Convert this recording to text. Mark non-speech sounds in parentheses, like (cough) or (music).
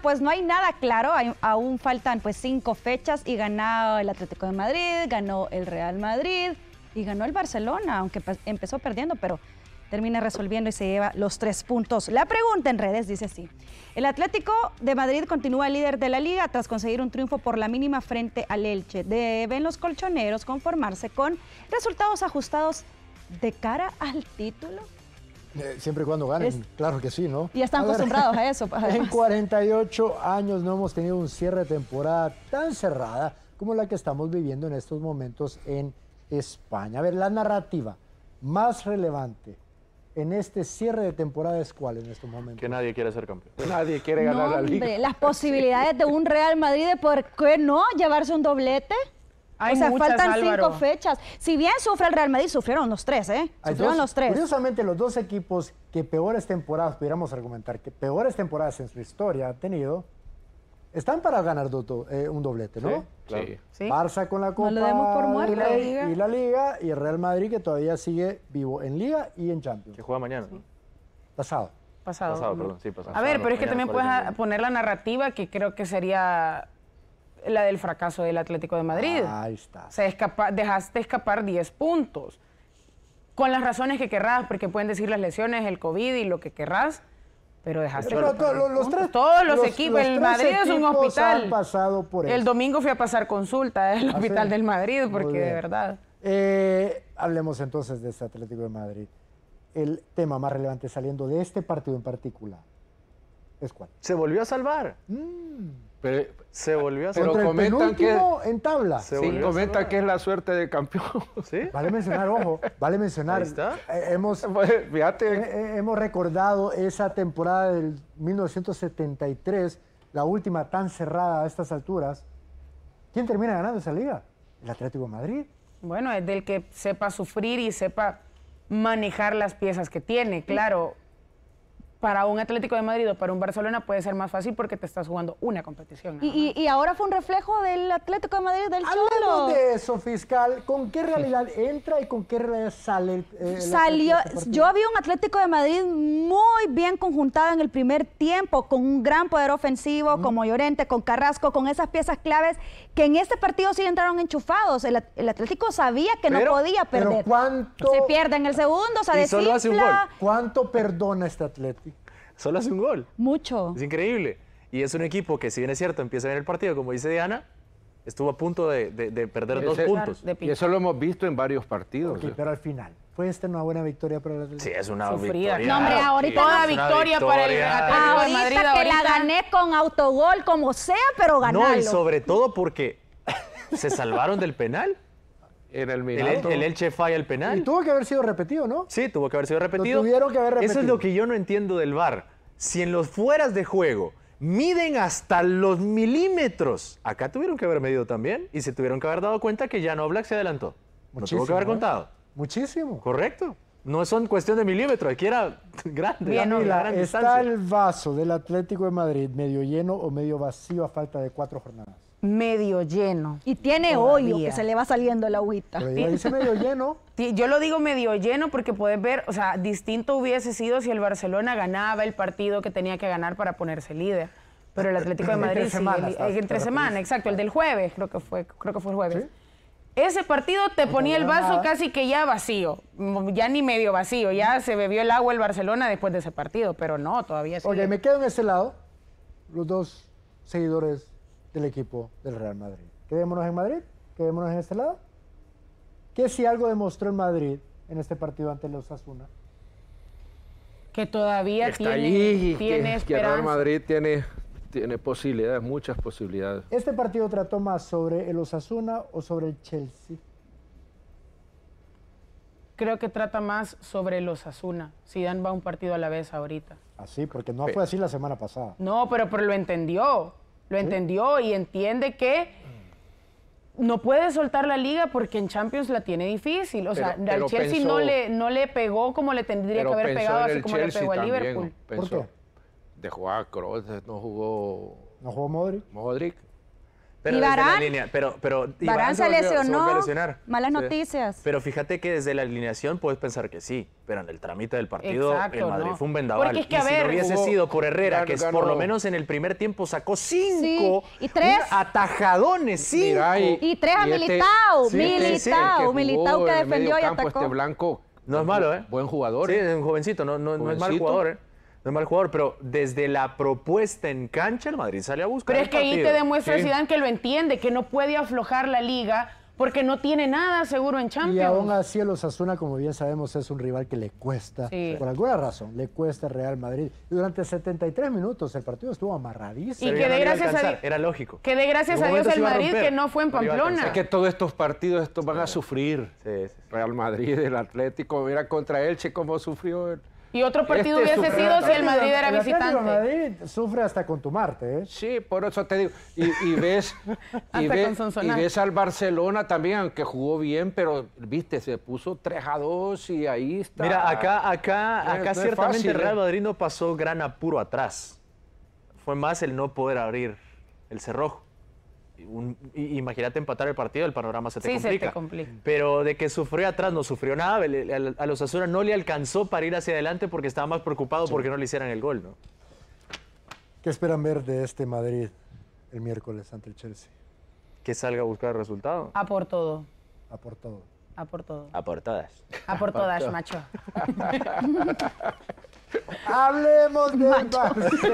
pues no hay nada claro, aún faltan pues cinco fechas y ganó el Atlético de Madrid, ganó el Real Madrid y ganó el Barcelona, aunque pues, empezó perdiendo, pero termina resolviendo y se lleva los tres puntos. La pregunta en redes dice así. El Atlético de Madrid continúa líder de la liga tras conseguir un triunfo por la mínima frente al Elche. ¿Deben los colchoneros conformarse con resultados ajustados de cara al título? Eh, siempre y cuando ganen, claro que sí, ¿no? Y están acostumbrados a (laughs) eso. Pues. En 48 años no hemos tenido un cierre de temporada tan cerrada como la que estamos viviendo en estos momentos en España. A ver, la narrativa más relevante en este cierre de temporada es cuál en estos momentos? Que nadie quiere ser campeón. nadie quiere ganar la liga. Las posibilidades de un Real Madrid por qué no llevarse un doblete o sea, faltan cinco fechas. Si bien sufre el Real Madrid, sufrieron los tres, ¿eh? sufrieron los tres. Curiosamente, los dos equipos que peores temporadas, pudiéramos argumentar, que peores temporadas en su historia han tenido, están para ganar do, eh, un doblete, ¿no? Sí, claro. sí. Barça con la Copa y, la, Liga. y el Real Madrid que todavía sigue vivo en Liga y en Champions. Que juega mañana. Pasado. Pasado. Pasado, perdón, sí, pasado. A ver, pero es que también puedes poner la narrativa que creo que sería la del fracaso del Atlético de Madrid. Ah, ahí está. Se escapa, dejaste escapar 10 puntos. Con las razones que querrás, porque pueden decir las lesiones, el COVID y lo que querrás, pero dejaste. Pero los, tres, todos los, equipos, el Madrid es un hospital. pasado por El domingo fui a pasar consulta del eh, ah, hospital del Madrid, porque de verdad. Eh, hablemos entonces de este Atlético de Madrid. El tema más relevante saliendo de este partido en particular es cuál. Se volvió a salvar. Mm. Pero, se volvió a hacer. Pero comentan que en tabla. Se comenta que es la suerte de campeón. (laughs) Vale mencionar, ojo, vale mencionar. Ahí está. Eh, hemos, (laughs) pues, eh, eh, hemos recordado esa temporada del 1973, la última tan cerrada a estas alturas. ¿Quién termina ganando esa liga? El Atlético Madrid. Bueno, es del que sepa sufrir y sepa manejar las piezas que tiene, claro para un Atlético de Madrid o para un Barcelona puede ser más fácil porque te estás jugando una competición. Y, ahora fue un reflejo del Atlético de Madrid del Hablemos de eso, fiscal. ¿Con qué realidad entra y con qué realidad sale? Eh, Salió. yo vi un Atlético de Madrid muy bien conjuntado en el primer tiempo, con un gran poder ofensivo, como Llorente, con Carrasco, con esas piezas claves que en este partido sí entraron enchufados. El, Atlético sabía que no podía perder. Pero ¿cuánto? Se pierde en el segundo, se y solo ¿Cuánto perdona este Atlético? solo hace un gol. Mucho. Es increíble. Y es un equipo que, si bien es cierto, empieza bien el partido, como dice Diana, estuvo a punto de, perder dos puntos. y eso lo hemos visto en varios partidos. ¿eh? pero al final, ¿fue esta una buena victoria para Atlético? Sí, es una victoria. No, hombre, ahorita victoria, para el Atlético Ahorita que la gané con autogol, como sea, pero ganarlo. No, y sobre todo porque (laughs) se salvaron del penal el, el, el, Elche falla el penal. Y tuvo que haber sido repetido, ¿no? Sí, tuvo que haber sido repetido. tuvieron que haber repetido. Eso es lo que yo no entiendo del VAR. Si en los fueras de juego miden hasta los milímetros, acá tuvieron que haber medido también y se tuvieron que haber dado cuenta que Jan Oblak se adelantó. Muchísimo, tuvo que haber contado. Muchísimo. Correcto. No son cuestión de milímetros, aquí era (laughs) grande. ¿Está el vaso del Atlético de Madrid medio lleno o medio vacío a falta de cuatro jornadas? medio lleno. Y tiene hoyo que se le va saliendo la agüita. medio lleno. (laughs) yo lo digo medio lleno porque puedes ver, o sea, distinto hubiese sido si el Barcelona ganaba el partido que tenía que ganar para ponerse líder. Pero el Atlético de Madrid, entre semanas, semana, entre pues, semana, exacto, el del jueves, creo que fue, creo que fue el jueves. Ese partido te ponía el vaso casi que ya vacío, mm, ya ni medio vacío, ya se bebió el agua el Barcelona después de ese partido, pero no, todavía Oye, me quedo en ese lado, los dos seguidores del equipo del Real Madrid. Quedémonos en Madrid, quedémonos en este lado. ¿Qué si algo demostró en Madrid en este partido ante los Osasuna? Que todavía Está tiene, tiene que, esperanza. Real Madrid tiene, tiene posibilidades, muchas posibilidades. ¿Este partido trató más sobre el Osasuna o sobre el Chelsea? Creo que trata más sobre el Osasuna. dan va un partido a la vez ahorita. Así, ah, porque no fue así la semana pasada. No, pero, pero lo entendió. Lo entendió y entiende que no puede soltar la liga porque en Champions la tiene difícil. O sea, al Chelsea no, le, no le pegó como le tendría que haber pegado, así como le pegó a Liverpool. Pensó, ¿Por qué? Dejó a Kroos, no jugó. ¿No jugó Modric? Modric y Barán, línea, pero, pero, se, lesionó. malas noticias. Pero fíjate que desde la alineación puedes pensar que sí, pero en el trámite del partido el Madrid fue un vendaval. es que, y si no hubiese sido por Herrera, que por lo menos en el primer tiempo sacó cinco y tres atajadones, sí. y, tres a este Militao, Militao, que defendió y atacó. Este no es pues, malo, ¿eh? Buen jugador. Sí, ¿eh? es un jovencito, no, no, no es mal jugador, ¿eh? No es mal jugador, pero desde la propuesta en cancha, el Madrid sale a buscar. Pero es que ahí te demuestra Zidane que lo entiende, que no puede aflojar la liga porque no tiene nada seguro en Champions. Y aún así el Osasuna, como bien sabemos, es un rival que le cuesta, por alguna razón, le cuesta Real Madrid. Y durante 73 minutos el partido estuvo amarradísimo. Y que de gracias a Era lógico. Que de gracias a Dios el Madrid que no fue en Pamplona. Es que todos estos partidos estos van a sufrir. Real Madrid, el Atlético, mira contra Elche cómo sufrió... El... Y otro este partido hubiese sido si el Madrid era el visitante. Madrid sufre hasta con tu Marte. ¿eh? Sí, por eso te digo. Y, (laughs) ves, al Barcelona también, aunque jugó bien, pero viste, se puso 3 a 2 y ahí está. Mira, acá, acá, acá ciertamente el Real ¿eh? Madrid no pasó gran apuro atrás. Fue más el no poder abrir el cerrojo imagínate empatar el partido, el panorama se te, complica. Pero de que sufrió atrás, no sufrió nada. A los Azura no le alcanzó para ir hacia adelante porque estaba más preocupado porque no le hicieran el gol, ¿no? ¿Qué esperan ver de este Madrid el miércoles ante el Chelsea? Que salga a buscar el resultado. A por todo. A por todo. A por todo. A por todas. A por todas, macho. (laughs) (laughs) Hablemos de macho.